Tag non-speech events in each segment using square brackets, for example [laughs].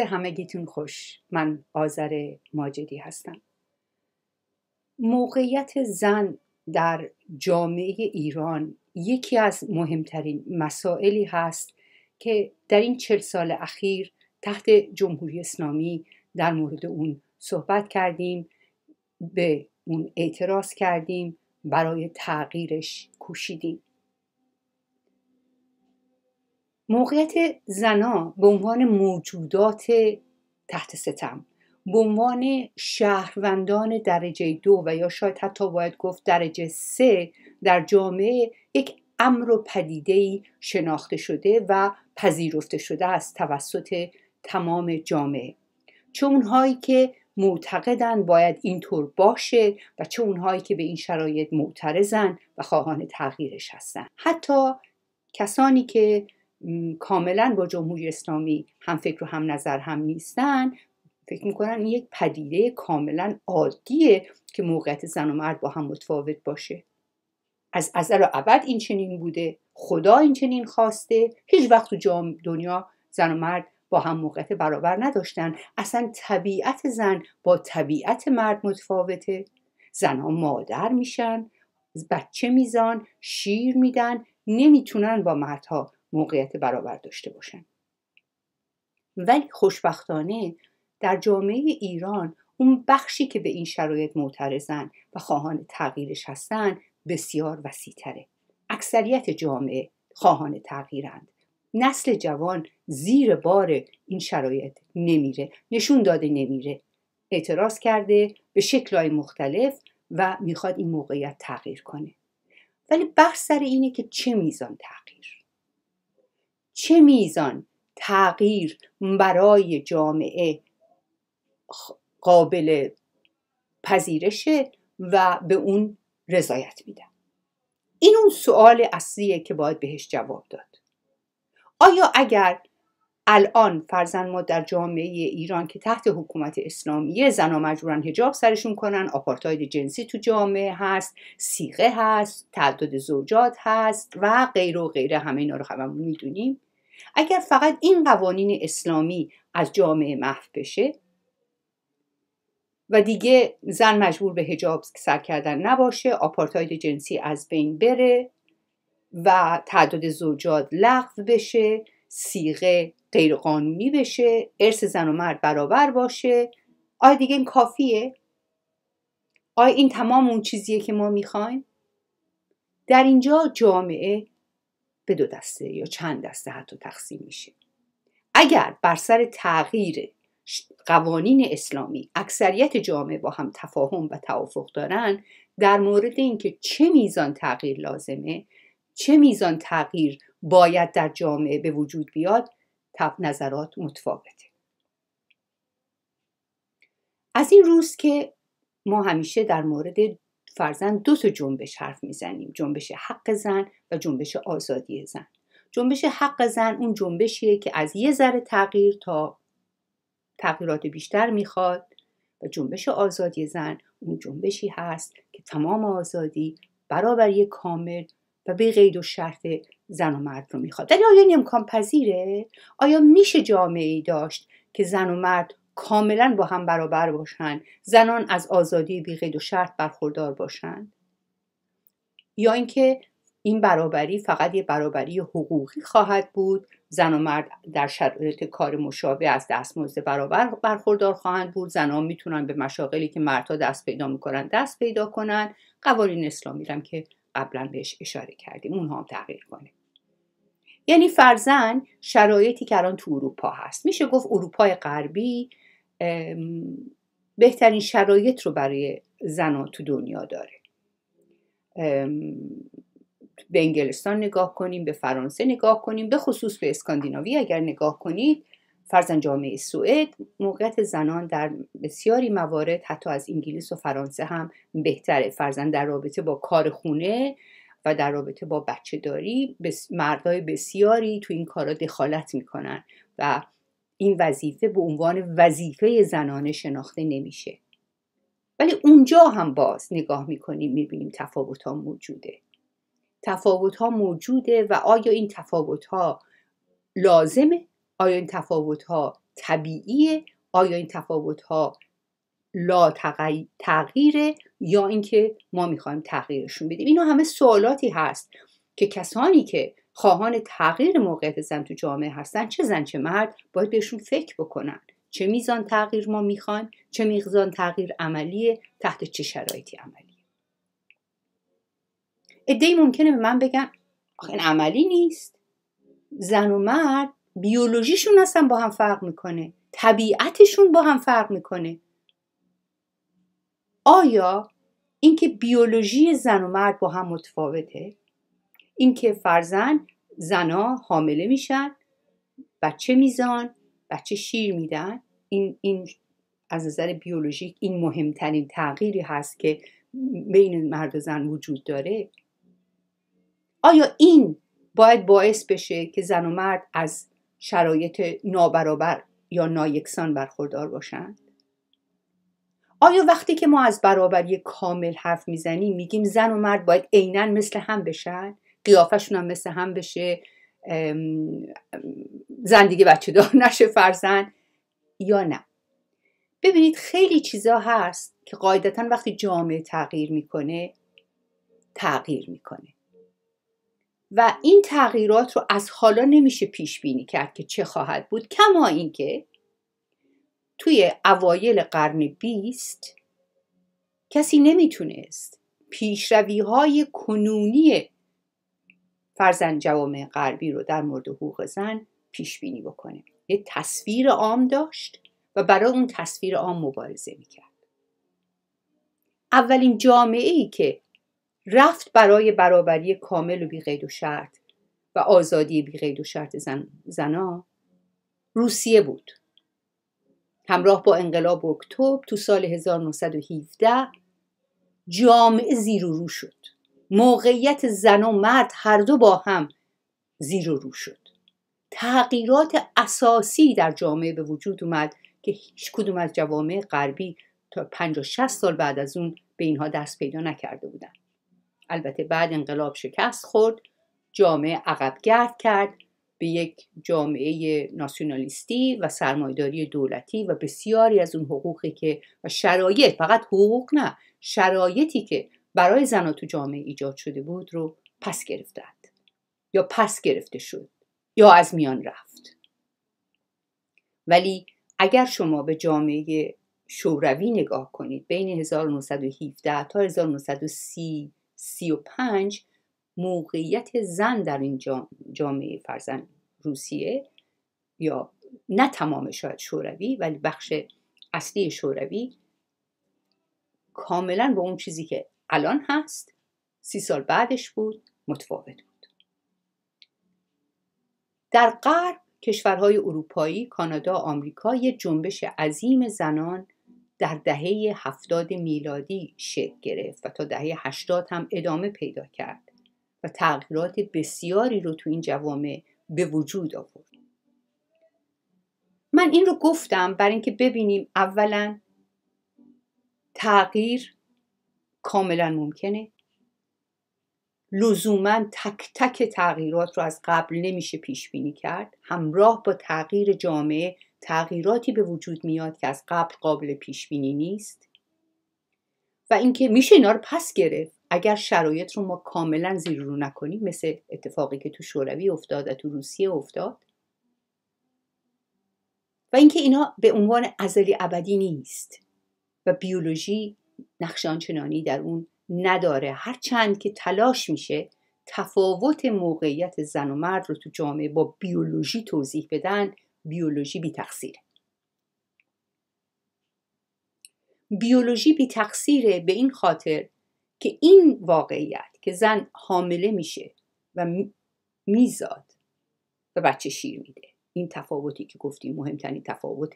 همه گیتون خوش من آذر ماجدی هستم موقعیت زن در جامعه ایران یکی از مهمترین مسائلی هست که در این چل سال اخیر تحت جمهوری اسلامی در مورد اون صحبت کردیم به اون اعتراض کردیم برای تغییرش کوشیدیم موقعیت زنا به عنوان موجودات تحت ستم به عنوان شهروندان درجه دو و یا شاید حتی باید گفت درجه سه در جامعه یک امر و پدیده شناخته شده و پذیرفته شده است توسط تمام جامعه چه هایی که معتقدند باید اینطور باشه و چه هایی که به این شرایط معترضن و خواهان تغییرش هستن حتی کسانی که کاملا با جمهوری اسلامی هم فکر و هم نظر هم نیستن فکر میکنن این یک پدیده کاملا عادیه که موقعیت زن و مرد با هم متفاوت باشه از ازل و ابد این چنین بوده خدا این چنین خواسته هیچ وقت تو جام دنیا زن و مرد با هم موقعیت برابر نداشتن اصلا طبیعت زن با طبیعت مرد متفاوته ها مادر میشن بچه میزان شیر میدن نمیتونن با مردها موقعیت برابر داشته باشن ولی خوشبختانه در جامعه ایران اون بخشی که به این شرایط معترضن و خواهان تغییرش هستن بسیار تره اکثریت جامعه خواهان تغییرند نسل جوان زیر بار این شرایط نمیره نشون داده نمیره اعتراض کرده به شکلهای مختلف و میخواد این موقعیت تغییر کنه ولی بحث سر اینه که چه میزان تغییر چه میزان تغییر برای جامعه قابل پذیرشه و به اون رضایت میدم این اون سوال اصلیه که باید بهش جواب داد آیا اگر الان فرزن ما در جامعه ایران که تحت حکومت اسلامیه زنها مجبورن هجاب سرشون کنن آپارتاید جنسی تو جامعه هست سیغه هست تعداد زوجات هست و غیر و غیره همه اینا رو هممون میدونیم اگر فقط این قوانین اسلامی از جامعه محو بشه و دیگه زن مجبور به هجاب سر کردن نباشه آپارتاید جنسی از بین بره و تعداد زوجات لغو بشه سیغه غیرقانونی بشه ارث زن و مرد برابر باشه آیا دیگه این کافیه آیا این تمام اون چیزیه که ما میخوایم در اینجا جامعه به دو دسته یا چند دسته حتی تقسیم میشه اگر بر سر تغییر قوانین اسلامی اکثریت جامعه با هم تفاهم و توافق دارن در مورد اینکه چه میزان تغییر لازمه چه میزان تغییر باید در جامعه به وجود بیاد تب نظرات متفاوته از این روز که ما همیشه در مورد فرزن دو تا جنبش حرف میزنیم جنبش حق زن و جنبش آزادی زن جنبش حق زن اون جنبشیه که از یه ذره تغییر تا تغییرات بیشتر میخواد و جنبش آزادی زن اون جنبشی هست که تمام آزادی برابری کامل و به قید و شرط زن و مرد رو میخواد ولی آیا این امکان پذیره آیا میشه جامعه ای داشت که زن و مرد کاملا با هم برابر باشند زنان از آزادی بیقید و شرط برخوردار باشند یا اینکه این برابری فقط یه برابری حقوقی خواهد بود زن و مرد در شرایط کار مشابه از دستمزد برابر برخوردار خواهند بود زنان میتونن به مشاقلی که مردها دست پیدا میکنن دست پیدا کنند قوانین اسلامی هم که قبلا بهش اشاره کردیم اونها هم تغییر کنه یعنی فرزن شرایطی که الان تو اروپا هست میشه گفت اروپای غربی بهترین شرایط رو برای زنان تو دنیا داره به انگلستان نگاه کنیم به فرانسه نگاه کنیم به خصوص به اسکاندیناوی اگر نگاه کنید فرزن جامعه سوئد موقعیت زنان در بسیاری موارد حتی از انگلیس و فرانسه هم بهتره فرزن در رابطه با کار خونه و در رابطه با بچه داری مردای بسیاری تو این کارا دخالت میکنن و این وظیفه به عنوان وظیفه زنانه شناخته نمیشه ولی اونجا هم باز نگاه میکنیم میبینیم تفاوت ها موجوده تفاوت ها موجوده و آیا این تفاوت ها لازمه آیا این تفاوت ها طبیعیه آیا این تفاوت ها لا تغییره یا اینکه ما میخوایم تغییرشون بدیم اینا همه سوالاتی هست که کسانی که خواهان تغییر موقعیت زن تو جامعه هستن چه زن چه مرد باید بهشون فکر بکنن چه میزان تغییر ما میخوان چه میزان تغییر عملیه تحت چه شرایطی عملیه ادهی ممکنه به من بگن آخه این عملی نیست زن و مرد بیولوژیشون اصلا با هم فرق میکنه طبیعتشون با هم فرق میکنه آیا اینکه بیولوژی زن و مرد با هم متفاوته اینکه فرزن زنا حامله میشن بچه میزان بچه شیر میدن این, این از نظر بیولوژیک این مهمترین تغییری هست که بین مرد و زن وجود داره آیا این باید باعث بشه که زن و مرد از شرایط نابرابر یا نایکسان برخوردار باشند آیا وقتی که ما از برابری کامل حرف میزنیم میگیم زن و مرد باید عینا مثل هم بشن قیافشون هم مثل هم بشه زندگی بچه دار [laughs] نشه فرزن یا نه ببینید خیلی چیزا هست که قاعدتا وقتی جامعه تغییر میکنه تغییر میکنه و این تغییرات رو از حالا نمیشه پیش بینی کرد که چه خواهد بود کما اینکه توی اوایل قرن بیست کسی نمیتونست پیشروی های کنونی فرزن جوامع غربی رو در مورد حقوق زن پیش بینی بکنه یه تصویر عام داشت و برای اون تصویر عام مبارزه میکرد اولین جامعه ای که رفت برای برابری کامل و بیقید و شرط و آزادی بیقید و شرط زن زنا روسیه بود همراه با انقلاب اکتبر تو سال 1917 جامعه زیر و رو شد موقعیت زن و مرد هر دو با هم زیر و رو شد تغییرات اساسی در جامعه به وجود اومد که هیچ کدوم از جوامع غربی تا 50 60 سال بعد از اون به اینها دست پیدا نکرده بودند البته بعد انقلاب شکست خورد جامعه عقب گرد کرد به یک جامعه ناسیونالیستی و سرمایداری دولتی و بسیاری از اون حقوقی که و شرایط فقط حقوق نه شرایطی که برای زنها تو جامعه ایجاد شده بود رو پس گرفتند یا پس گرفته شد یا از میان رفت ولی اگر شما به جامعه شوروی نگاه کنید بین 1917 تا 1935 موقعیت زن در این جامعه فرزن روسیه یا نه تمام شاید شوروی ولی بخش اصلی شوروی کاملا به اون چیزی که الان هست سی سال بعدش بود متفاوت بود در غرب کشورهای اروپایی کانادا آمریکا یه جنبش عظیم زنان در دهه هفتاد میلادی شکل گرفت و تا دهه هشتاد هم ادامه پیدا کرد و تغییرات بسیاری رو تو این جوامع به وجود آورد من این رو گفتم برای اینکه ببینیم اولا تغییر کاملا ممکنه لزوما تک تک تغییرات رو از قبل نمیشه پیش بینی کرد همراه با تغییر جامعه تغییراتی به وجود میاد که از قبل قابل پیش بینی نیست و اینکه میشه اینا رو پس گرفت اگر شرایط رو ما کاملا زیر رو نکنیم مثل اتفاقی که تو شوروی افتاد و تو روسیه افتاد و اینکه اینا به عنوان ازلی ابدی نیست و بیولوژی نقش آنچنانی در اون نداره هرچند که تلاش میشه تفاوت موقعیت زن و مرد رو تو جامعه با بیولوژی توضیح بدن بیولوژی بی تقصیره بیولوژی بی تقصیره به این خاطر که این واقعیت که زن حامله میشه و میزاد و بچه شیر میده این تفاوتی که گفتیم مهمترین تفاوت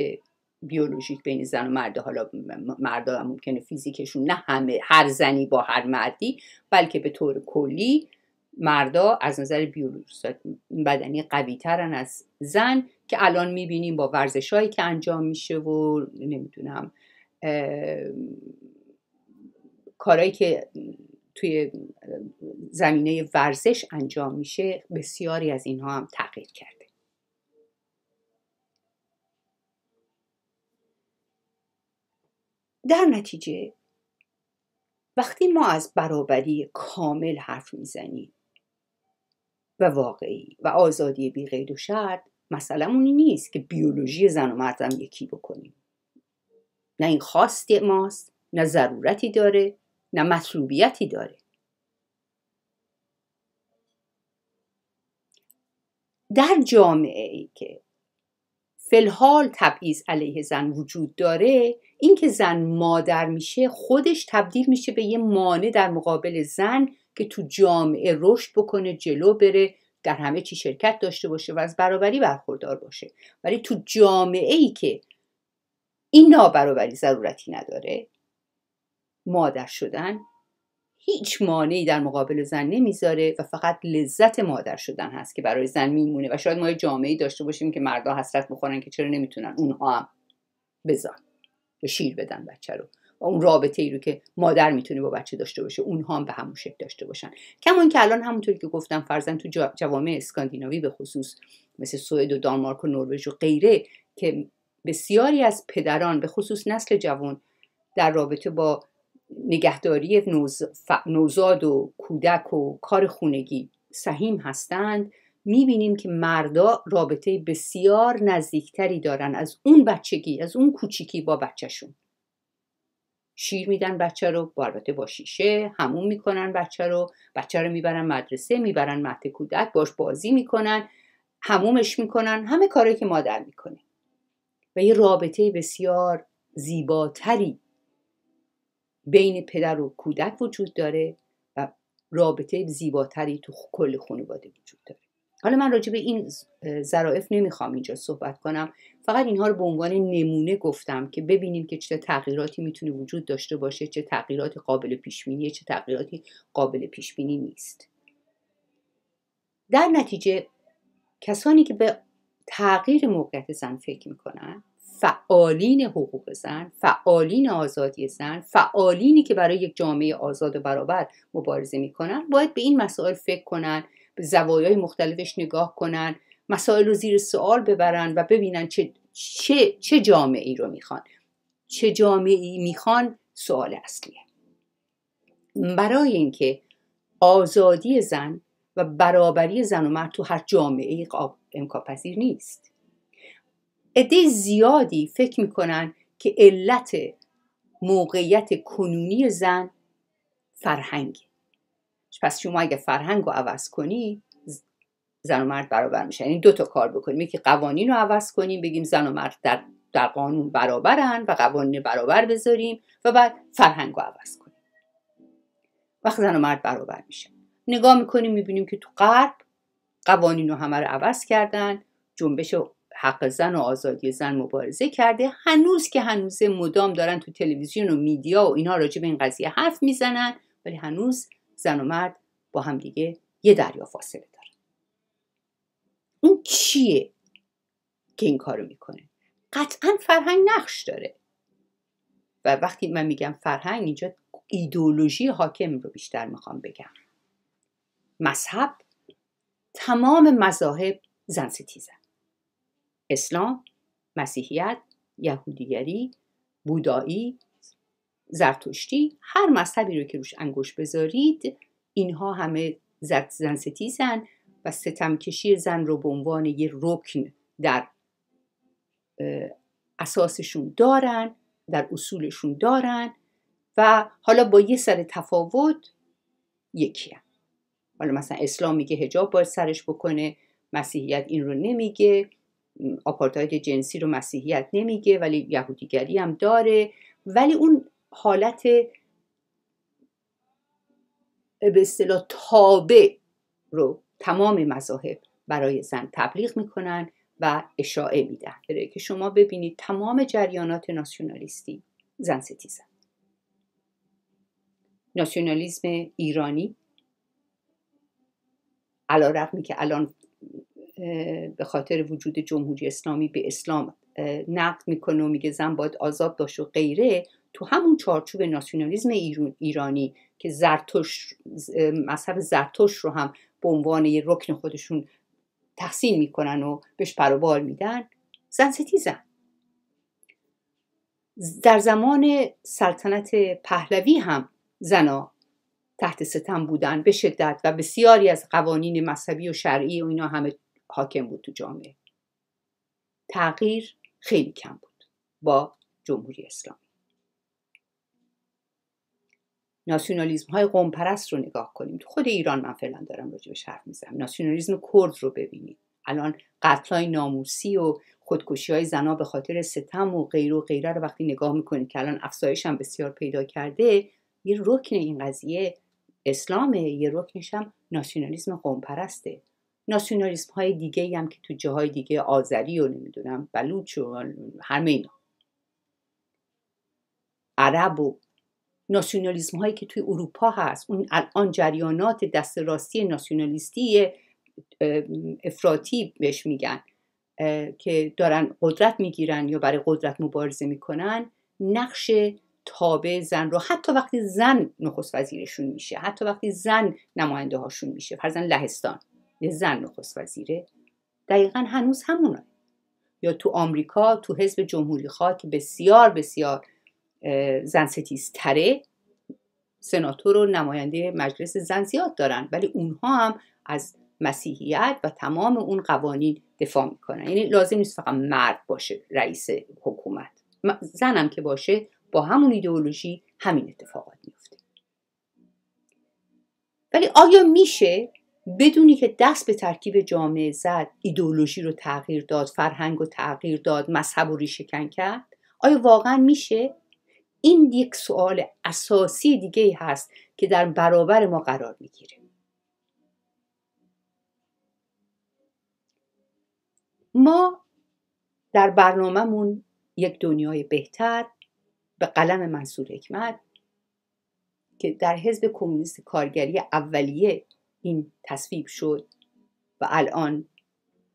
بیولوژیک بین زن و مرد حالا مردا ممکنه فیزیکشون نه همه هر زنی با هر مردی بلکه به طور کلی مردا از نظر بیولوژیک بدنی قوی ترن از زن که الان میبینیم با ورزش هایی که انجام میشه و نمیدونم کارهایی که توی زمینه ورزش انجام میشه بسیاری از اینها هم تغییر کرد در نتیجه وقتی ما از برابری کامل حرف میزنیم و واقعی و آزادی بی قید و شرط اونی نیست که بیولوژی زن و مرد هم یکی بکنیم نه این خواستی ماست نه ضرورتی داره نه مطلوبیتی داره در جامعه ای که فلحال تبعیض علیه زن وجود داره اینکه زن مادر میشه خودش تبدیل میشه به یه مانع در مقابل زن که تو جامعه رشد بکنه جلو بره در همه چی شرکت داشته باشه و از برابری برخوردار باشه ولی تو جامعه ای که این نابرابری ضرورتی نداره مادر شدن هیچ مانعی در مقابل زن نمیذاره و فقط لذت مادر شدن هست که برای زن میمونه و شاید ما یه جامعه داشته باشیم که مردها حسرت بخورن که چرا نمیتونن اونها هم بزن یا شیر بدن بچه رو و اون رابطه ای رو که مادر میتونه با بچه داشته باشه اونها هم به همون شکل داشته باشن کما که الان همونطوری که گفتم فرزن تو جوامع اسکاندیناوی به خصوص مثل سوئد و دانمارک و نروژ و غیره که بسیاری از پدران به خصوص نسل جوان در رابطه با نگهداری نوزاد و کودک و کار خونگی سهیم هستند میبینیم که مردا رابطه بسیار نزدیکتری دارن از اون بچگی از اون کوچیکی با بچهشون شیر میدن بچه رو البته با شیشه همون میکنن بچه رو بچه رو میبرن مدرسه میبرن مهد کودک باش بازی میکنن همومش میکنن همه کاری که مادر میکنه و یه رابطه بسیار زیباتری بین پدر و کودک وجود داره و رابطه زیباتری تو کل خانواده وجود داره حالا من راجع به این ظرافت نمیخوام اینجا صحبت کنم فقط اینها رو به عنوان نمونه گفتم که ببینیم که چه تغییراتی میتونه وجود داشته باشه چه تغییرات قابل پیش چه تغییراتی قابل پیش بینی نیست در نتیجه کسانی که به تغییر موقعیت زن فکر میکنن فعالین حقوق زن فعالین آزادی زن فعالینی که برای یک جامعه آزاد و برابر مبارزه میکنن باید به این مسائل فکر کنن به زوایای مختلفش نگاه کنن مسائل رو زیر سوال ببرن و ببینن چه, چه, جامعه ای رو میخوان چه جامعه ای میخوان سوال اصلیه برای اینکه آزادی زن و برابری زن و مرد تو هر جامعه امکان پذیر نیست عده زیادی فکر میکنن که علت موقعیت کنونی زن فرهنگ. پس شما اگه فرهنگ رو عوض کنی زن و مرد برابر میشن یعنی دو تا کار بکنیم یکی قوانین رو عوض کنیم بگیم زن و مرد در, در قانون برابرن و قوانین برابر بذاریم و بعد فرهنگ رو عوض کنیم وقت زن و مرد برابر میشن نگاه میکنیم میبینیم که تو غرب قوانین رو همه رو عوض کردن جنبش حق زن و آزادی زن مبارزه کرده هنوز که هنوز مدام دارن تو تلویزیون و میدیا و اینا راجع به این قضیه حرف میزنن ولی هنوز زن و مرد با هم دیگه یه دریا فاصله دارن اون چیه که این کارو میکنه قطعا فرهنگ نقش داره و وقتی من میگم فرهنگ اینجا ایدولوژی حاکم رو بیشتر میخوام بگم مذهب تمام مذاهب زن ستیزن اسلام، مسیحیت، یهودیگری، بودایی، زرتشتی هر مذهبی رو که روش انگوش بذارید اینها همه زن و و ستمکشی زن رو به عنوان یه رکن در اساسشون دارن در اصولشون دارن و حالا با یه سر تفاوت یکی هم. حالا مثلا اسلام میگه هجاب باید سرش بکنه مسیحیت این رو نمیگه آپارتاید جنسی رو مسیحیت نمیگه ولی یهودیگری هم داره ولی اون حالت به اصطلاح تابع رو تمام مذاهب برای زن تبلیغ میکنن و اشاعه میدن که شما ببینید تمام جریانات ناسیونالیستی زن ستیزن ناسیونالیزم ایرانی علا رقمی که الان به خاطر وجود جمهوری اسلامی به اسلام نقد میکنه و میگه زن باید آزاد باشه و غیره تو همون چارچوب ناسیونالیزم ایرانی که زرتوش مذهب زرتوش رو هم به عنوان یه رکن خودشون تحسین میکنن و بهش پروبال میدن زن ستیزن در زمان سلطنت پهلوی هم زنا تحت ستم بودن به شدت و بسیاری از قوانین مذهبی و شرعی و اینا همه حاکم بود تو جامعه تغییر خیلی کم بود با جمهوری اسلامی ناسیونالیزم های قوم پرست رو نگاه کنیم خود ایران من فعلا دارم راجبش حرف میزنم ناسیونالیزم کرد رو ببینید الان قتل های ناموسی و خودکشی های زنا به خاطر ستم و غیر و غیره رو وقتی نگاه میکنید که الان افزایش هم بسیار پیدا کرده یه رکن این قضیه اسلامه یه رکنش هم ناسیونالیزم قوم پرسته ناسیونالیسم های دیگه هم که تو جاهای دیگه آذری و نمیدونم بلوچ و همه اینا عرب و ناسیونالیسم هایی که توی اروپا هست اون الان جریانات دست راستی ناسیونالیستی افراطی بهش میگن که دارن قدرت میگیرن یا برای قدرت مبارزه میکنن نقش تابع زن رو حتی وقتی زن نخست وزیرشون میشه حتی وقتی زن نماینده هاشون میشه فرزن لهستان یه زن نخست وزیره دقیقا هنوز همونه یا تو آمریکا تو حزب جمهوری خواه که بسیار بسیار زن تره سناتور و نماینده مجلس زن زیاد دارن ولی اونها هم از مسیحیت و تمام اون قوانین دفاع میکنن یعنی لازم نیست فقط مرد باشه رئیس حکومت زنم که باشه با همون ایدئولوژی همین اتفاقات میفته ولی آیا میشه بدونی که دست به ترکیب جامعه زد ایدولوژی رو تغییر داد فرهنگ رو تغییر داد مذهب رو ریشکن کرد آیا واقعا میشه این یک سوال اساسی دیگه هست که در برابر ما قرار میگیره ما در برنامهمون یک دنیای بهتر به قلم منصور حکمت که در حزب کمونیست کارگری اولیه این تصویب شد و الان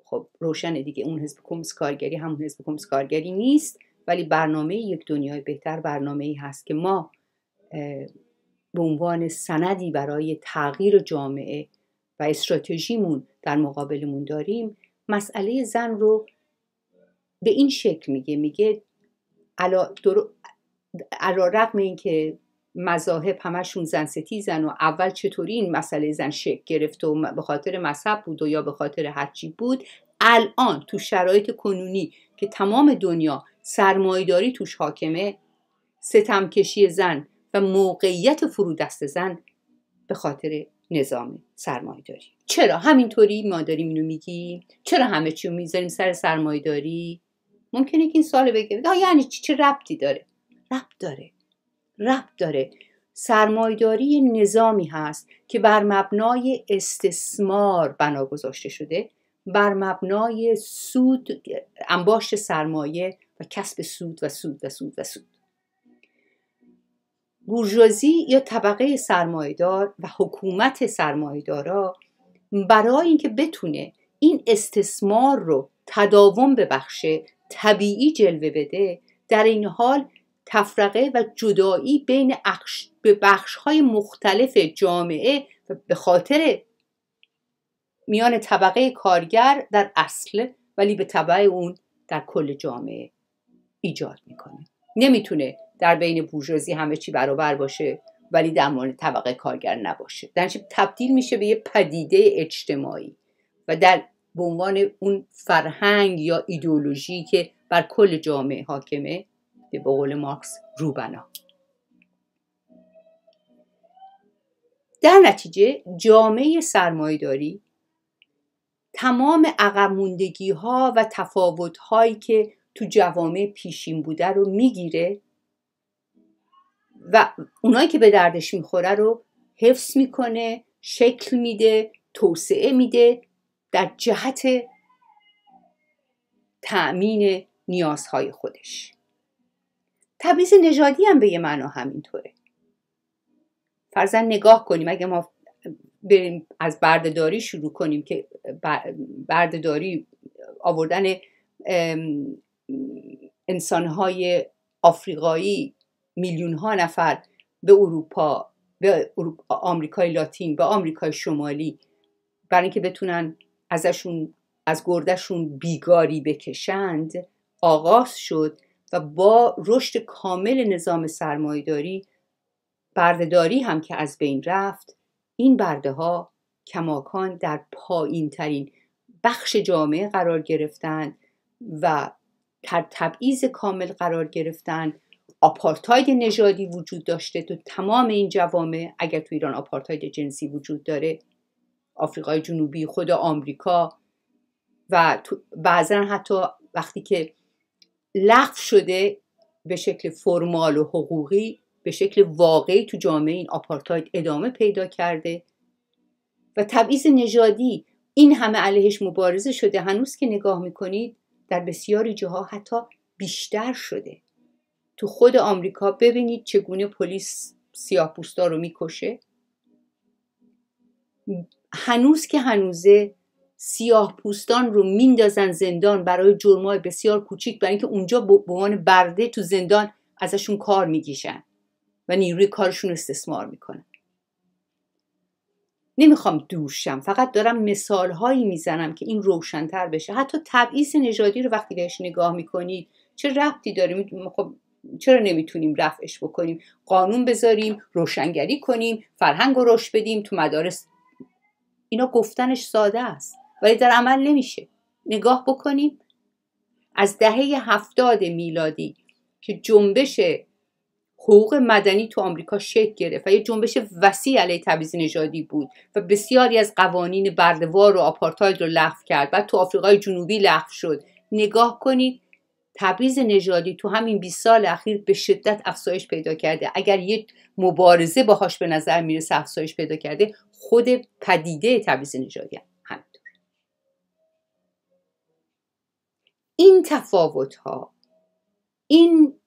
خب روشن دیگه اون حزب کمس کارگری همون حزب کمس کارگری نیست ولی برنامه یک دنیای بهتر برنامه ای هست که ما به عنوان سندی برای تغییر جامعه و استراتژیمون در مقابلمون داریم مسئله زن رو به این شکل میگه میگه علا, درو... علا رقم این که مذاهب همشون زن ستیزن و اول چطوری این مسئله زن شکل گرفت و به خاطر مذهب بود و یا به خاطر هرچی بود الان تو شرایط کنونی که تمام دنیا سرمایداری توش حاکمه ستمکشی زن و موقعیت فرودست زن به خاطر نظام سرمایداری چرا همینطوری ما داریم اینو میگیم چرا همه چی میذاریم سر سرمایداری ممکنه که این سال بگه یعنی چی چه ربطی داره ربط داره ربط داره سرمایداری نظامی هست که بر مبنای استثمار بنا گذاشته شده بر مبنای سود انباشت سرمایه و کسب سود و سود و سود و سود بورژوازی یا طبقه سرمایدار و حکومت سرمایدارا برای اینکه بتونه این استثمار رو تداوم ببخشه طبیعی جلوه بده در این حال تفرقه و جدایی بین بخش های مختلف جامعه و به خاطر میان طبقه کارگر در اصل ولی به طبع اون در کل جامعه ایجاد میکنه نمیتونه در بین بورژوازی همه چی برابر باشه ولی در مورد طبقه کارگر نباشه در تبدیل میشه به یه پدیده اجتماعی و در به عنوان اون فرهنگ یا ایدولوژی که بر کل جامعه حاکمه به قول مارکس روبنا در نتیجه جامعه سرمایداری تمام عقبموندگی ها و تفاوت هایی که تو جوامع پیشین بوده رو میگیره و اونایی که به دردش میخوره رو حفظ میکنه شکل میده توسعه میده در جهت تأمین نیازهای خودش تبعیض نژادی هم به یه معنا همینطوره فرزن نگاه کنیم اگه ما بریم از بردهداری شروع کنیم که بردهداری آوردن انسانهای آفریقایی میلیون ها نفر به اروپا به آمریکای لاتین به آمریکای شمالی برای اینکه بتونن ازشون از گردشون بیگاری بکشند آغاز شد و با رشد کامل نظام سرمایهداری بردهداری هم که از بین رفت این برده ها کماکان در پایین ترین بخش جامعه قرار گرفتن و تر تبعیض کامل قرار گرفتن آپارتاید نژادی وجود داشته تو تمام این جوامع اگر تو ایران آپارتاید جنسی وجود داره آفریقای جنوبی خود آمریکا و بعضا حتی وقتی که لغو شده به شکل فرمال و حقوقی به شکل واقعی تو جامعه این آپارتاید ادامه پیدا کرده و تبعیض نژادی این همه علیهش مبارزه شده هنوز که نگاه میکنید در بسیاری جاها حتی بیشتر شده تو خود آمریکا ببینید چگونه پلیس سیاه رو میکشه هنوز که هنوزه سیاه پوستان رو میندازن زندان برای جرمای بسیار کوچیک برای اینکه اونجا به عنوان برده تو زندان ازشون کار میگیشن و نیروی کارشون رو استثمار میکنن نمیخوام دوشم فقط دارم مثالهایی میزنم که این روشنتر بشه حتی تبعیض نژادی رو وقتی بهش نگاه میکنید چه ربطی داره خب چرا نمیتونیم رفعش بکنیم قانون بذاریم روشنگری کنیم فرهنگ رو روش بدیم تو مدارس اینا گفتنش ساده است ولی در عمل نمیشه نگاه بکنیم از دهه هفتاد میلادی که جنبش حقوق مدنی تو آمریکا شکل گرفت و یه جنبش وسیع علیه تبعیض نژادی بود و بسیاری از قوانین بردوار و آپارتاید رو لغو کرد بعد تو آفریقای جنوبی لغو شد نگاه کنید تبعیض نژادی تو همین 20 سال اخیر به شدت افزایش پیدا کرده اگر یه مبارزه باهاش به نظر میرسه افزایش پیدا کرده خود پدیده تبعیض نژادی این تفاوت ها این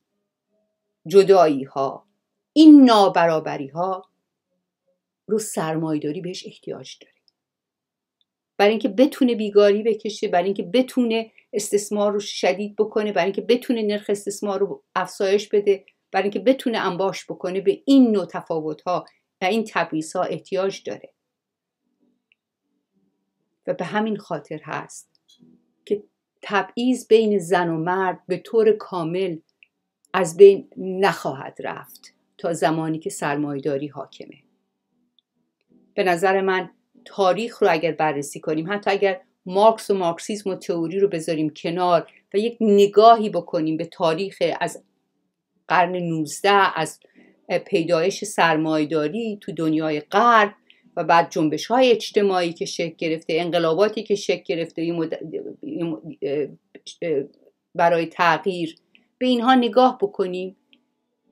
جدایی ها این نابرابری ها رو سرمایداری بهش احتیاج داره برای اینکه بتونه بیگاری بکشه برای اینکه بتونه استثمار رو شدید بکنه برای اینکه بتونه نرخ استثمار رو افزایش بده برای اینکه بتونه انباش بکنه به این نوع تفاوت ها و این تبعیض ها احتیاج داره و به همین خاطر هست تبعیض بین زن و مرد به طور کامل از بین نخواهد رفت تا زمانی که سرمایداری حاکمه به نظر من تاریخ رو اگر بررسی کنیم حتی اگر مارکس و مارکسیزم و تئوری رو بذاریم کنار و یک نگاهی بکنیم به تاریخ از قرن 19 از پیدایش سرمایداری تو دنیای غرب و بعد جنبش های اجتماعی که شکل گرفته انقلاباتی که شکل گرفته برای تغییر به اینها نگاه بکنیم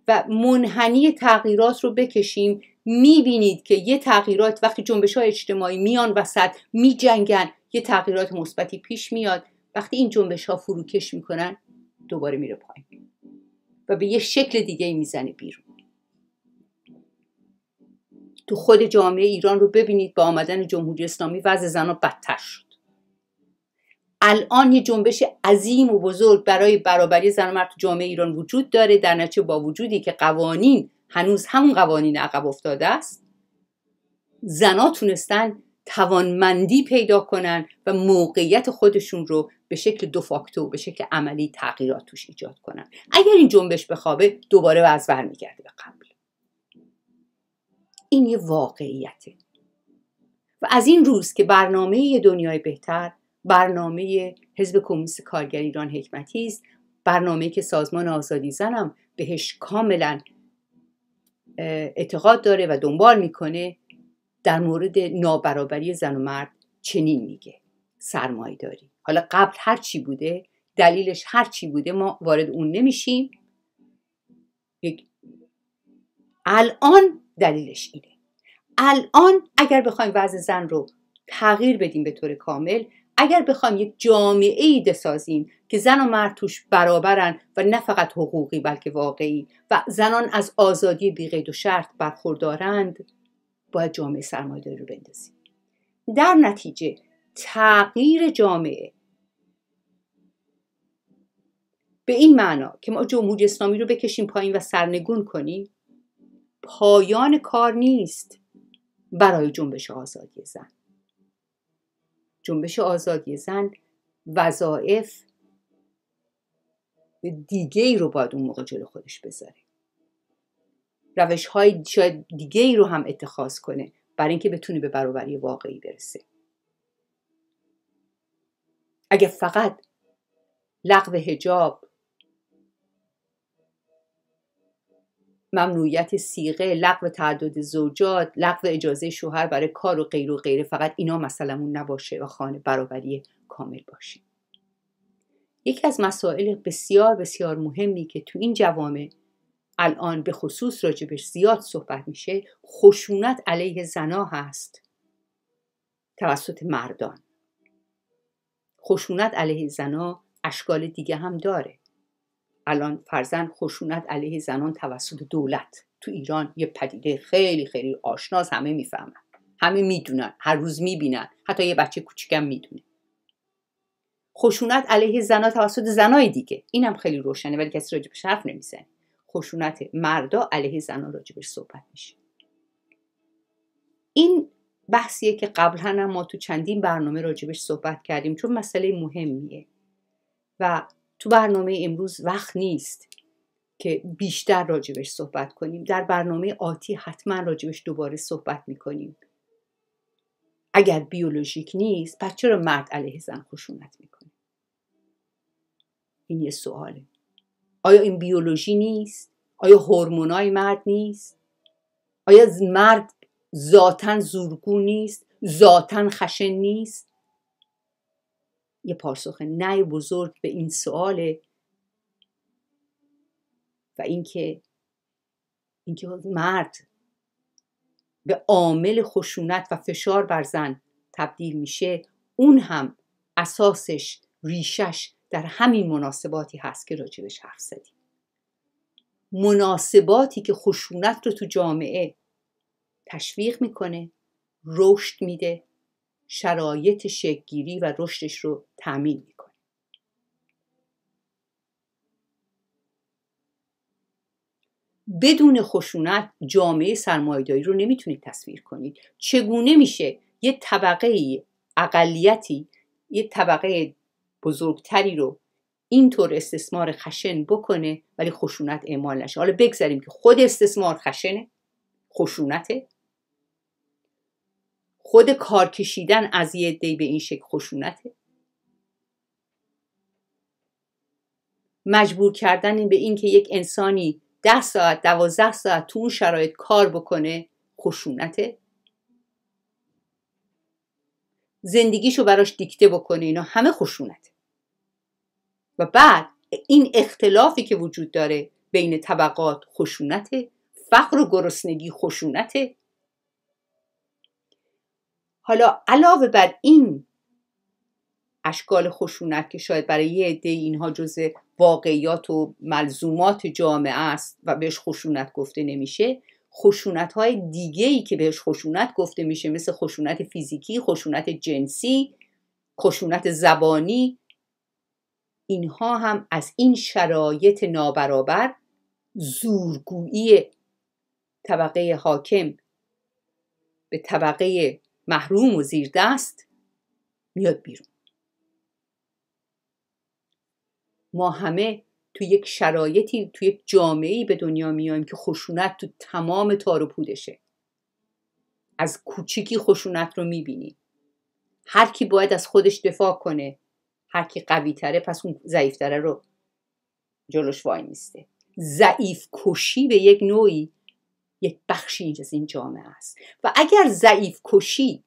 و منحنی تغییرات رو بکشیم میبینید که یه تغییرات وقتی جنبش های اجتماعی میان وسط میجنگن یه تغییرات مثبتی پیش میاد وقتی این جنبش ها فروکش میکنن دوباره میره پایین و به یه شکل دیگه میزنه بیرون تو خود جامعه ایران رو ببینید با آمدن جمهوری اسلامی وضع زنان بدتر شد الان یه جنبش عظیم و بزرگ برای برابری زن و مرد تو جامعه ایران وجود داره در نتیجه با وجودی که قوانین هنوز همون قوانین عقب افتاده است زنا تونستن توانمندی پیدا کنن و موقعیت خودشون رو به شکل دو فاکتو به شکل عملی تغییرات توش ایجاد کنن اگر این جنبش بخوابه دوباره و از برمیگرده به این یه واقعیته و از این روز که برنامه دنیای بهتر برنامه حزب کمونیست کارگر ایران حکمتی است برنامه که سازمان آزادی زنم بهش کاملا اعتقاد داره و دنبال میکنه در مورد نابرابری زن و مرد چنین میگه سرمایه داری حالا قبل هر چی بوده دلیلش هر چی بوده ما وارد اون نمیشیم یک الان دلیلش اینه الان اگر بخوایم وضع زن رو تغییر بدیم به طور کامل اگر بخوایم یک جامعه ای بسازیم که زن و مرد توش برابرن و نه فقط حقوقی بلکه واقعی و زنان از آزادی بیقید و شرط برخوردارند باید جامعه سرمایهداری رو بندازیم در نتیجه تغییر جامعه به این معنا که ما جمهوری اسلامی رو بکشیم پایین و سرنگون کنیم پایان کار نیست برای جنبش آزادی زن جنبش آزادی زن وظایف دیگه ای رو باید اون موقع جلو خودش بذاره روش های شاید دیگه ای رو هم اتخاذ کنه برای اینکه بتونه به برابری واقعی برسه اگه فقط لغو هجاب ممنوعیت سیغه لغو تعداد زوجات لغو اجازه شوهر برای کار و غیر و غیره فقط اینا مثلمون نباشه و خانه برابری کامل باشه یکی از مسائل بسیار بسیار مهمی که تو این جوامع الان به خصوص راجبش زیاد صحبت میشه خشونت علیه زنا هست توسط مردان خشونت علیه زنا اشکال دیگه هم داره الان فرزن خشونت علیه زنان توسط دولت تو ایران یه پدیده خیلی خیلی آشناس همه میفهمن همه میدونن هر روز میبینن حتی یه بچه کوچیکم میدونه خشونت علیه زنان توسط زنای دیگه اینم خیلی روشنه ولی کسی راجبش حرف نمیزنه خشونت مردا علیه زنان راجبش صحبت میشه این بحثیه که قبلا هم ما تو چندین برنامه راجبش صحبت کردیم چون مسئله مهمیه و تو برنامه امروز وقت نیست که بیشتر راجبش صحبت کنیم در برنامه آتی حتما راجبش دوباره صحبت میکنیم اگر بیولوژیک نیست پس چرا مرد علیه زن خشونت میکنه این یه سواله آیا این بیولوژی نیست آیا هورمونای مرد نیست آیا مرد ذاتا زورگو نیست ذاتا خشن نیست یه پاسخ نه بزرگ به این سوال و اینکه اینکه مرد به عامل خشونت و فشار بر زن تبدیل میشه اون هم اساسش ریشش در همین مناسباتی هست که راجبش حرف زدیم مناسباتی که خشونت رو تو جامعه تشویق میکنه رشد میده شرایط شکگیری و رشدش رو تامین میکنه بدون خشونت جامعه سرمایداری رو نمیتونید تصویر کنید چگونه میشه یه طبقه اقلیتی یه طبقه بزرگتری رو اینطور استثمار خشن بکنه ولی خشونت اعمال نشه حالا بگذاریم که خود استثمار خشنه خشونته خود کار کشیدن از یه دی به این شکل خشونته مجبور کردن به اینکه یک انسانی ده ساعت دوازده ساعت تو اون شرایط کار بکنه خشونته زندگیشو براش دیکته بکنه اینا همه خشونته و بعد این اختلافی که وجود داره بین طبقات خشونته فقر و گرسنگی خشونته حالا علاوه بر این اشکال خشونت که شاید برای یه عده اینها جز واقعیات و ملزومات جامعه است و بهش خشونت گفته نمیشه خشونت های دیگه ای که بهش خشونت گفته میشه مثل خشونت فیزیکی، خشونت جنسی، خشونت زبانی اینها هم از این شرایط نابرابر زورگویی طبقه حاکم به طبقه محروم و زیر دست میاد بیرون ما همه تو یک شرایطی تو یک جامعه به دنیا میایم که خشونت تو تمام تار و پودشه از کوچیکی خشونت رو میبینی هر کی باید از خودش دفاع کنه هر کی قوی تره پس اون ضعیف رو جلوش وای نیسته ضعیف کشی به یک نوعی یک بخشی از این جامعه است و اگر ضعیف کشی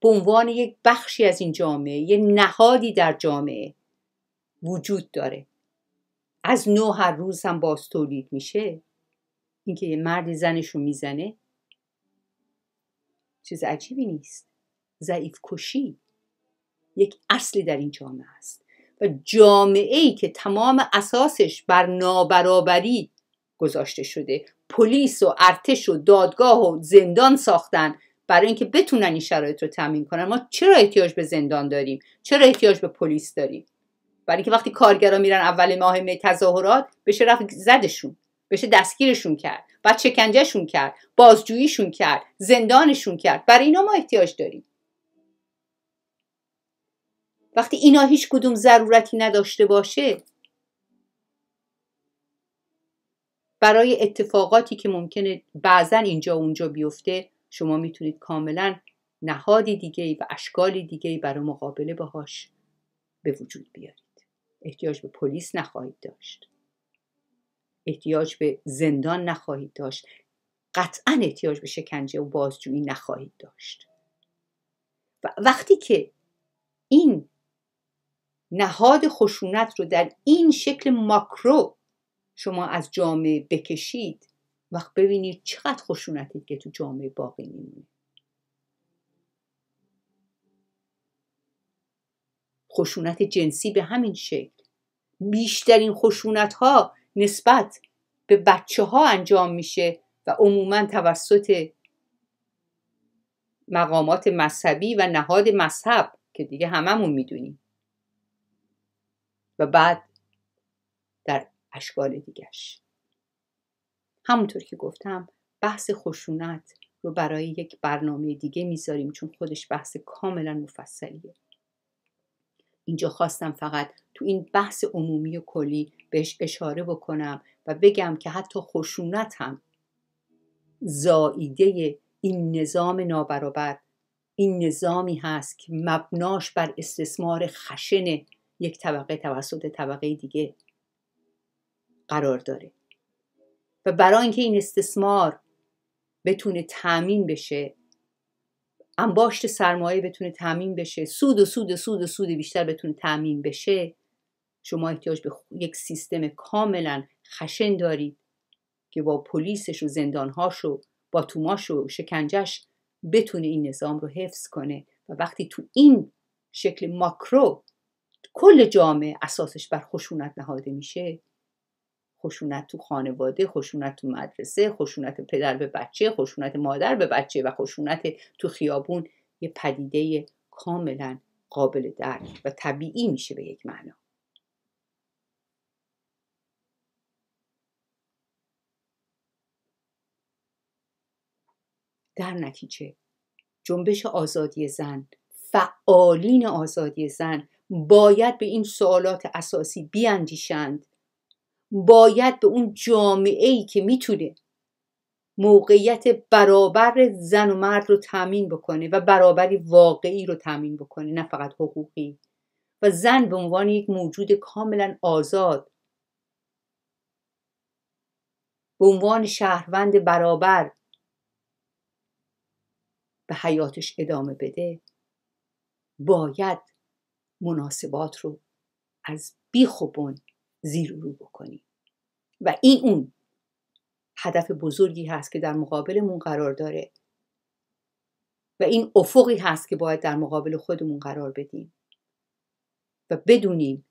به عنوان یک بخشی از این جامعه یک نهادی در جامعه وجود داره از نو هر روز هم باز تولید میشه اینکه یه مرد زنش رو میزنه چیز عجیبی نیست ضعیف کشی یک اصلی در این جامعه است و جامعه ای که تمام اساسش بر نابرابری گذاشته شده پلیس و ارتش و دادگاه و زندان ساختن برای اینکه بتونن این شرایط رو تامین کنن ما چرا احتیاج به زندان داریم چرا احتیاج به پلیس داریم برای اینکه وقتی کارگرا میرن اول ماه می تظاهرات بشه رفت زدشون بشه دستگیرشون کرد بعد شکنجهشون کرد بازجوییشون کرد زندانشون کرد برای اینا ما احتیاج داریم وقتی اینا هیچ کدوم ضرورتی نداشته باشه برای اتفاقاتی که ممکنه بعضا اینجا و اونجا بیفته شما میتونید کاملا نهادی دیگه ای و اشکالی دیگه ای برای مقابله باهاش به وجود بیارید احتیاج به پلیس نخواهید داشت احتیاج به زندان نخواهید داشت قطعا احتیاج به شکنجه و بازجویی نخواهید داشت و وقتی که این نهاد خشونت رو در این شکل ماکرو شما از جامعه بکشید وقت ببینید چقدر خشونتی که تو جامعه باقی میمونه خشونت جنسی به همین شکل بیشترین خشونت ها نسبت به بچه ها انجام میشه و عموما توسط مقامات مذهبی و نهاد مذهب که دیگه هممون میدونیم و بعد در اشکال دیگش همونطور که گفتم بحث خشونت رو برای یک برنامه دیگه میذاریم چون خودش بحث کاملا مفصلیه اینجا خواستم فقط تو این بحث عمومی و کلی بهش اشاره بکنم و بگم که حتی خشونت هم زاییده این نظام نابرابر این نظامی هست که مبناش بر استثمار خشن یک طبقه توسط طبقه دیگه قرار داره و برای اینکه این استثمار بتونه تامین بشه انباشت سرمایه بتونه تامین بشه سود و سود و سود و سود بیشتر بتونه تامین بشه شما احتیاج به یک سیستم کاملا خشن دارید که با پلیسش و زندانهاش و توماش و شکنجش بتونه این نظام رو حفظ کنه و وقتی تو این شکل ماکرو کل جامعه اساسش بر خشونت نهاده میشه خشونت تو خانواده خشونت تو مدرسه خشونت پدر به بچه خشونت مادر به بچه و خشونت تو خیابون یه پدیده کاملا قابل درک و طبیعی میشه به یک معنا در نتیجه جنبش آزادی زن فعالین آزادی زن باید به این سوالات اساسی بیاندیشند باید به اون جامعه ای که میتونه موقعیت برابر زن و مرد رو تامین بکنه و برابری واقعی رو تامین بکنه نه فقط حقوقی و زن به عنوان یک موجود کاملا آزاد به عنوان شهروند برابر به حیاتش ادامه بده باید مناسبات رو از بیخوبون زیر رو بکنیم و این اون هدف بزرگی هست که در مقابلمون قرار داره و این افقی هست که باید در مقابل خودمون قرار بدیم و بدونیم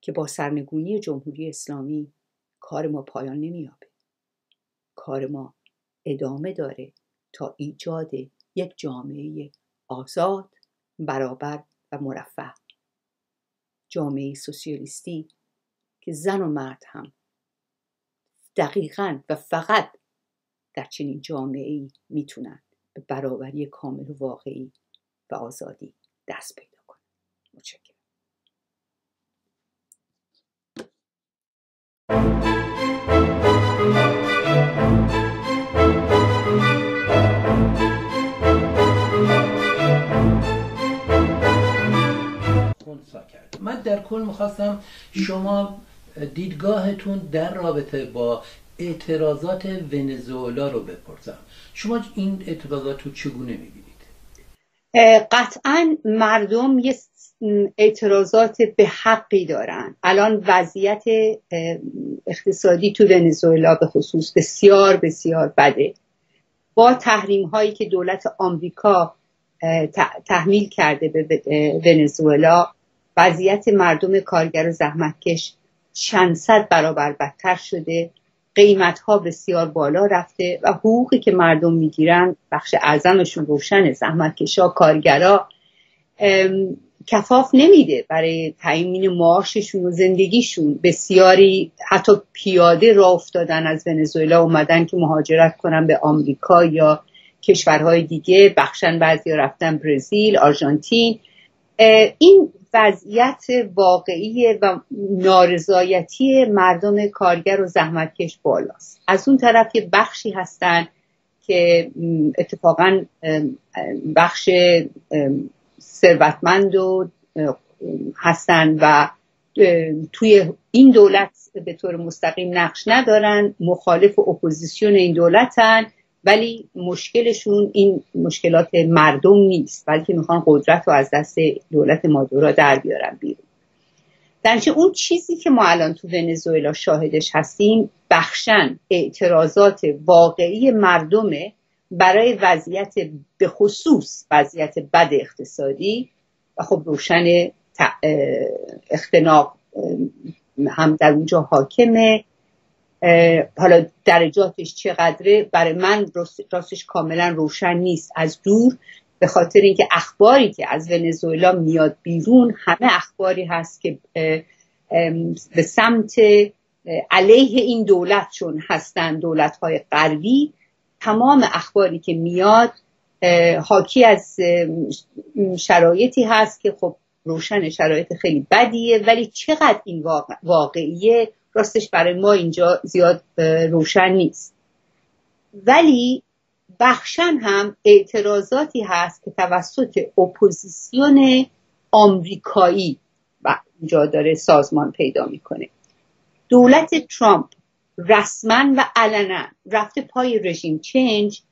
که با سرنگونی جمهوری اسلامی کار ما پایان نمییابه کار ما ادامه داره تا ایجاد یک جامعه آزاد برابر و مرفه جامعه سوسیالیستی که زن و مرد هم دقیقا و فقط در چنین جامعه ای میتونن به برابری کامل و واقعی و آزادی دست پیدا کنن متشکرم من در کل میخواستم شما دیدگاهتون در رابطه با اعتراضات ونزوئلا رو بپرسم شما این اعتراضات رو چگونه میبینید قطعا مردم یه اعتراضات به حقی دارن الان وضعیت اقتصادی تو ونزوئلا به خصوص بسیار بسیار بده با تحریم هایی که دولت آمریکا تحمیل کرده به ونزوئلا وضعیت مردم کارگر و زحمتکش چند صد برابر بدتر شده قیمت ها بسیار بالا رفته و حقوقی که مردم میگیرن بخش اعظمشون روشن کشا کارگرا کفاف نمیده برای تعیین معاششون و زندگیشون بسیاری حتی پیاده را افتادن از ونزوئلا اومدن که مهاجرت کنن به آمریکا یا کشورهای دیگه بخشن بعضی رفتن برزیل آرژانتین این وضعیت واقعی و نارضایتی مردم کارگر و زحمتکش بالاست از اون طرف یه بخشی هستن که اتفاقا بخش ثروتمند و هستن و توی این دولت به طور مستقیم نقش ندارن مخالف اپوزیسیون این دولتن ولی مشکلشون این مشکلات مردم نیست بلکه میخوان قدرت رو از دست دولت مادورا در بیارن بیرون در اون چیزی که ما الان تو ونزوئلا شاهدش هستیم بخشن اعتراضات واقعی مردمه برای وضعیت به خصوص وضعیت بد اقتصادی و خب روشن اختناق هم در اونجا حاکمه حالا درجاتش چقدره برای من راستش کاملا روشن نیست از دور به خاطر اینکه اخباری که از ونزوئلا میاد بیرون همه اخباری هست که به سمت علیه این دولت چون هستن دولت های غربی تمام اخباری که میاد حاکی از شرایطی هست که خب روشن شرایط خیلی بدیه ولی چقدر این واقعیه راستش برای ما اینجا زیاد روشن نیست ولی بخشن هم اعتراضاتی هست که توسط اپوزیسیون آمریکایی و اینجا داره سازمان پیدا میکنه دولت ترامپ رسما و علنا رفته پای رژیم چنج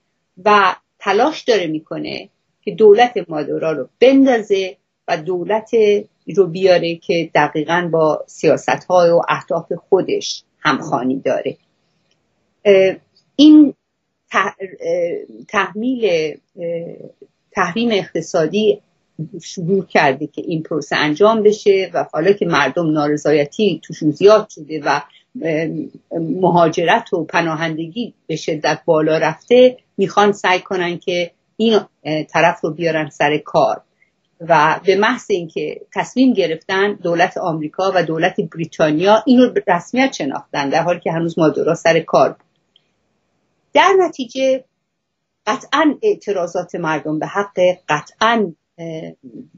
و تلاش داره میکنه که دولت مادورا رو بندازه و دولت رو بیاره که دقیقا با سیاست های و اهداف خودش همخانی داره این تحمیل تحریم اقتصادی شروع کرده که این پروسه انجام بشه و حالا که مردم نارضایتی توشون زیاد شده و مهاجرت و پناهندگی به شدت بالا رفته میخوان سعی کنن که این طرف رو بیارن سر کار و به محض اینکه تصمیم گرفتن دولت آمریکا و دولت بریتانیا اینو به رسمیت شناختن در حالی که هنوز مادورا سر کار بود در نتیجه قطعا اعتراضات مردم به حق قطعا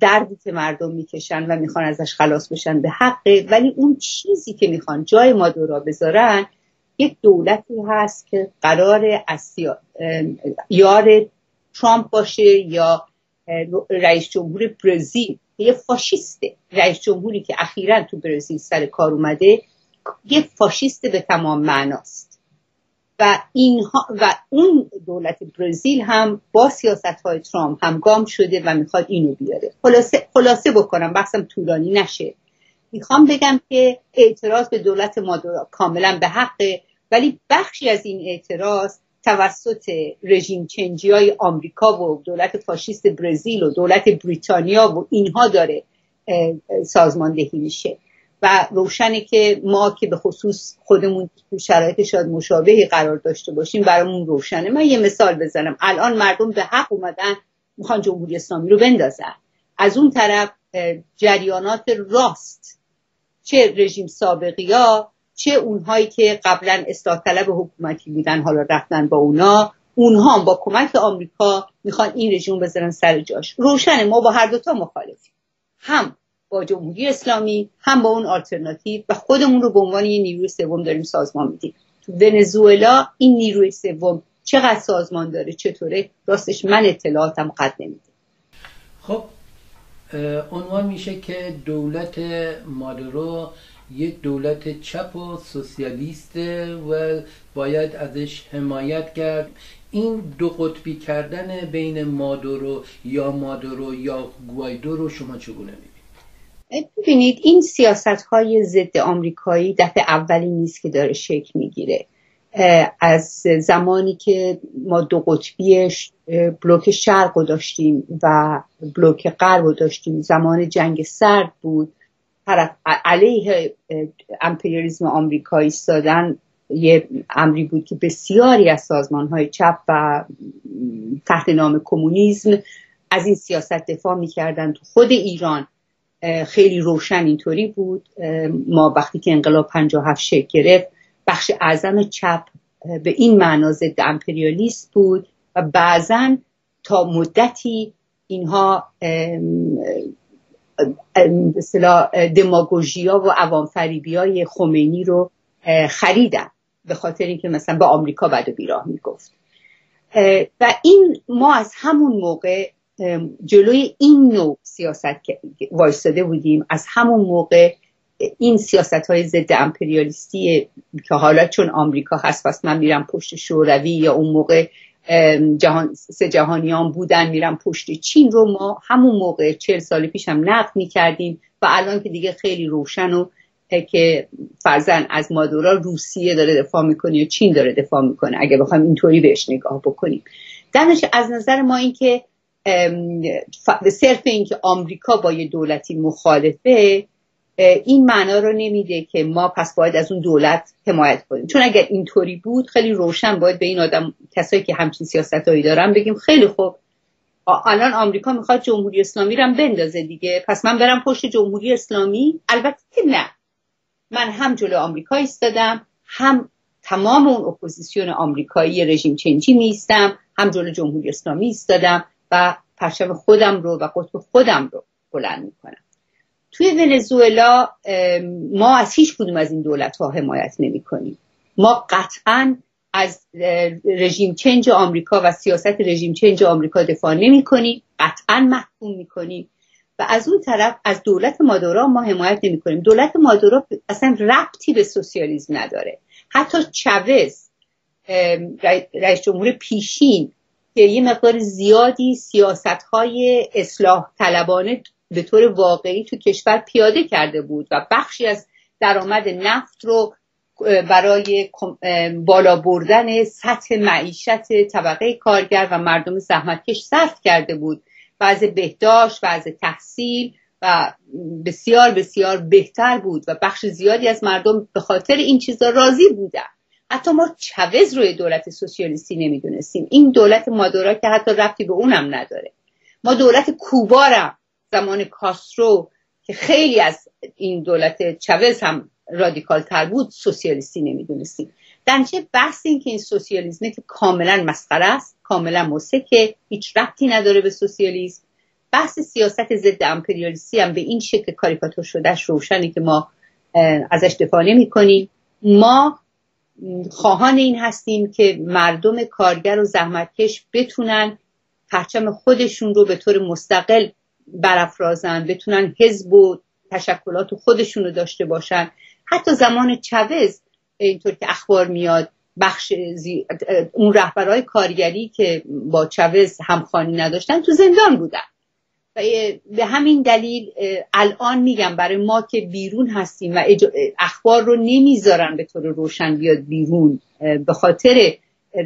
دردی که مردم میکشن و میخوان ازش خلاص بشن به حق، ولی اون چیزی که میخوان جای مادورا بذارن یک دولتی هست که قرار از یار ترامپ باشه یا رئیس جمهور برزیل یه فاشیسته رئیس جمهوری که اخیرا تو برزیل سر کار اومده یه فاشیست به تمام معناست و و اون دولت برزیل هم با سیاست های ترامپ همگام شده و میخواد اینو بیاره خلاصه, خلاصه بکنم بحثم طولانی نشه میخوام بگم که اعتراض به دولت مادورا کاملا به حقه ولی بخشی از این اعتراض توسط رژیم چنجی های آمریکا و دولت فاشیست برزیل و دولت بریتانیا و اینها داره سازماندهی میشه و روشنه که ما که به خصوص خودمون شرایط شاید مشابهی قرار داشته باشیم برامون روشنه من یه مثال بزنم الان مردم به حق اومدن میخوان جمهوری اسلامی رو بندازن از اون طرف جریانات راست چه رژیم سابقی ها چه اونهایی که قبلا اصلاح طلب حکومتی بودن حالا رفتن با اونا اونها هم با کمک آمریکا میخوان این رژیم بذارن سر جاش روشنه ما با هر دوتا مخالفیم هم با جمهوری اسلامی هم با اون آلترناتیو و خودمون رو به عنوان یه نیروی سوم داریم سازمان میدیم تو ونزوئلا این نیروی سوم چقدر سازمان داره چطوره راستش من اطلاعاتم قد نمیده خب عنوان میشه که دولت مادرو یه دولت چپ و سوسیالیسته و باید ازش حمایت کرد این دو قطبی کردن بین مادورو یا مادورو یا گوایدو رو شما چگونه میبینید؟ ببینید این سیاست های ضد آمریکایی دفعه اولی نیست که داره شکل میگیره از زمانی که ما دو قطبی بلوک شرق رو داشتیم و بلوک غرب رو داشتیم زمان جنگ سرد بود طرف علیه امپریالیسم آمریکایی ایستادن یه امری بود که بسیاری از سازمان های چپ و تحت نام کمونیسم از این سیاست دفاع میکردن تو خود ایران خیلی روشن اینطوری بود ما وقتی که انقلاب 57 شکل گرفت بخش اعظم چپ به این معنا ضد امپریالیست بود و بعضا تا مدتی اینها دماگوژی ها و عوام فریبی های خمینی رو خریدن به خاطر اینکه مثلا به آمریکا بد و بیراه میگفت و این ما از همون موقع جلوی این نوع سیاست وایستاده بودیم از همون موقع این سیاست های ضد امپریالیستی که حالا چون آمریکا هست پس من میرم پشت شوروی یا اون موقع جهان سه جهانیان بودن میرن پشت چین رو ما همون موقع چهل سال پیش هم نقد میکردیم و الان که دیگه خیلی روشن و که فرزن از مادورا روسیه داره دفاع میکنه یا چین داره دفاع میکنه اگه بخوایم اینطوری بهش نگاه بکنیم دانش از نظر ما این که صرف اینکه آمریکا با یه دولتی مخالفه این معنا رو نمیده که ما پس باید از اون دولت حمایت کنیم چون اگر اینطوری بود خیلی روشن باید به این آدم کسایی که همچین سیاستهایی دارن بگیم خیلی خوب الان آمریکا میخواد جمهوری اسلامی رو بندازه دیگه پس من برم پشت جمهوری اسلامی البته که نه من هم جلو آمریکا ایستادم هم تمام اون اپوزیسیون آمریکایی رژیم چنجی میستم هم جلو جمهوری اسلامی ایستادم و پرچم خودم رو و قطب خودم رو بلند میکنم توی ونزوئلا ما از هیچ کدوم از این دولت ها حمایت نمی کنیم ما قطعا از رژیم چنج آمریکا و سیاست رژیم چنج آمریکا دفاع نمی کنیم قطعا محکوم می کنیم و از اون طرف از دولت مادورا ما حمایت نمی کنیم دولت مادورا اصلا ربطی به سوسیالیزم نداره حتی چوز رئیس جمهور پیشین که یه مقدار زیادی سیاست های اصلاح طلبانه به طور واقعی تو کشور پیاده کرده بود و بخشی از درآمد نفت رو برای بالا بردن سطح معیشت طبقه کارگر و مردم زحمتکش صرف کرده بود و بهداشت و تحصیل و بسیار بسیار بهتر بود و بخش زیادی از مردم به خاطر این چیزا راضی بودن حتی ما چوز روی دولت سوسیالیستی نمیدونستیم این دولت مادورا که حتی رفتی به اونم نداره ما دولت کوبارم زمان کاسترو که خیلی از این دولت چوز هم رادیکال تر بود سوسیالیستی نمیدونستیم در چه بحث این که این سوسیالیسم که کاملا مسخره است کاملا موسکه. هیچ ربطی نداره به سوسیالیسم بحث سیاست ضد امپریالیستی هم به این شکل کاریکاتور شدهش روشنه که ما ازش دفاع نمی ما خواهان این هستیم که مردم کارگر و زحمتکش بتونن پرچم خودشون رو به طور مستقل برافرازن بتونن حزب و تشکلات خودشون رو داشته باشن حتی زمان چوز اینطور که اخبار میاد بخش زی... اون رهبرهای کارگری که با چوز همخانی نداشتن تو زندان بودن و به همین دلیل الان میگم برای ما که بیرون هستیم و اخبار رو نمیذارن به طور روشن بیاد بیرون به خاطر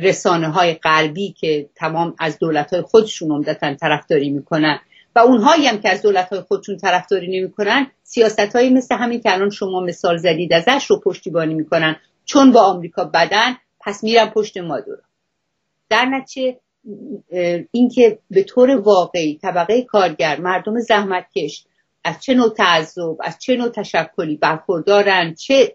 رسانه های غربی که تمام از دولت های خودشون عمدتا طرفداری میکنن و اونهایی هم که از دولت های خودشون طرفداری نمیکنن سیاست هایی مثل همین که الان شما مثال زدید ازش رو پشتیبانی میکنن چون با آمریکا بدن پس میرن پشت مادورا در نتیجه اینکه به طور واقعی طبقه کارگر مردم زحمتکش از چه نوع تعذب از چه نوع تشکلی برخوردارن چه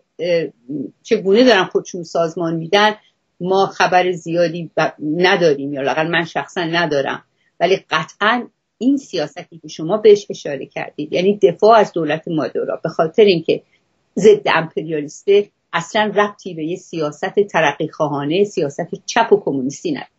چگونه دارن خودشون سازمان میدن ما خبر زیادی نداریم یا لاقل من شخصا ندارم ولی قطعا این سیاستی که شما بهش اشاره کردید یعنی دفاع از دولت مادورا به خاطر اینکه ضد امپریالیسته اصلا ربطی به یه سیاست ترقی خواهانه سیاست چپ و کمونیستی نداره